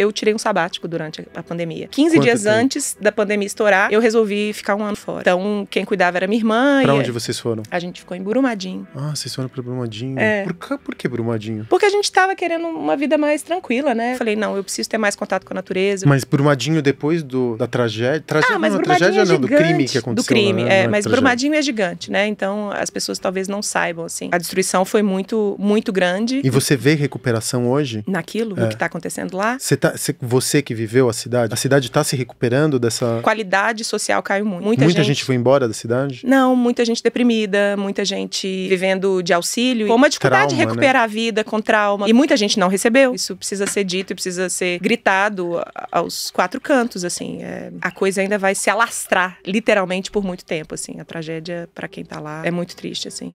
eu tirei um sabático durante a pandemia. 15 Quanto dias tempo? antes da pandemia estourar, eu resolvi ficar um ano fora. Então, quem cuidava era minha irmã. Pra onde vocês foram? A gente ficou em Brumadinho. Ah, vocês foram pra Brumadinho. É. Por, que, por que Brumadinho? Porque a gente tava querendo uma vida mais tranquila, né? Falei, não, eu preciso ter mais contato com a natureza. Mas Brumadinho depois do, da tragédia. tragédia ah, mas não, Brumadinho tragédia é gigante, do crime que aconteceu. Do crime, né? é, é. Mas tragédia. Brumadinho é gigante, né? Então, as pessoas talvez não saibam, assim. A destruição foi muito, muito grande. E você vê recuperação hoje? Naquilo, é. no que tá acontecendo lá? Você tá tá, você que viveu a cidade, a cidade está se recuperando dessa. Qualidade social caiu muito. Muita, muita gente... gente... foi embora da cidade? Não, muita gente deprimida, muita gente vivendo de auxílio. Foi uma dificuldade trauma, de recuperar né? a vida com trauma. E muita gente não recebeu. Isso precisa ser dito e precisa ser gritado aos quatro cantos, assim. É... a coisa ainda vai se alastrar, literalmente, por muito tempo, assim. A tragédia, para quem está lá, é muito triste, assim.